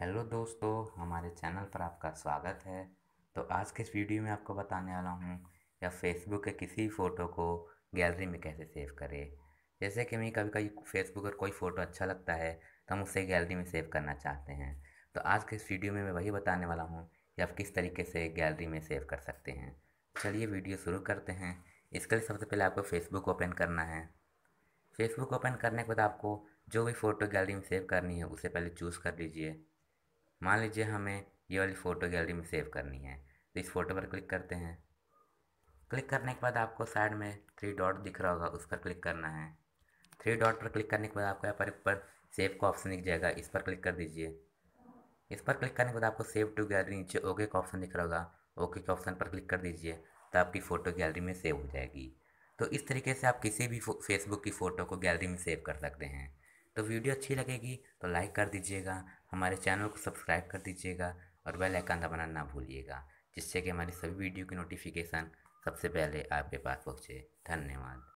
hello दोस्तों हमारे channel पर आपका स्वागत है तो आज के इस वीडियो में आपको बताने वाला हूँ या फेसबुक के किसी फ़ोटो को गैलरी में कैसे सेव करें जैसे कि हमें कभी कभी फेसबुक पर कोई फ़ोटो अच्छा लगता है तो हम उसे गैलरी में सेव करना चाहते हैं तो आज के इस वीडियो में मैं वही बताने वाला हूँ कि आप किस तरीके से गैलरी में सेव कर सकते हैं चलिए वीडियो शुरू करते हैं इसके लिए सबसे पहले आपको फ़ेसबुक ओपन करना है फेसबुक ओपन करने के बाद आपको जो भी फ़ोटो गैलरी में सेव करनी है उसे पहले चूज़ कर लीजिए मान लीजिए हमें ये वाली फ़ोटो गैलरी में सेव करनी है तो इस फोटो पर क्लिक करते हैं क्लिक करने के बाद आपको साइड में थ्री डॉट दिख रहा होगा उस पर क्लिक करना है थ्री डॉट पर क्लिक करने के बाद आपको यहाँ पर ऊपर सेव का ऑप्शन दिख जाएगा इस पर क्लिक कर दीजिए इस पर क्लिक करने के बाद आपको सेव टू गैलरी नीचे ओके का ऑप्शन दिख रहा होगा ओके के ऑप्शन पर क्लिक कर दीजिए तो आपकी फ़ोटो गैलरी में सेव हो जाएगी तो इस तरीके से आप किसी भी फेसबुक की फ़ोटो को गैलरी में सेव कर सकते हैं तो वीडियो अच्छी लगेगी तो लाइक कर दीजिएगा हमारे चैनल को सब्सक्राइब कर दीजिएगा और बेल आइकन दबाना ना भूलिएगा जिससे कि हमारी सभी वीडियो की नोटिफिकेशन सबसे पहले आपके पास पहुँचे धन्यवाद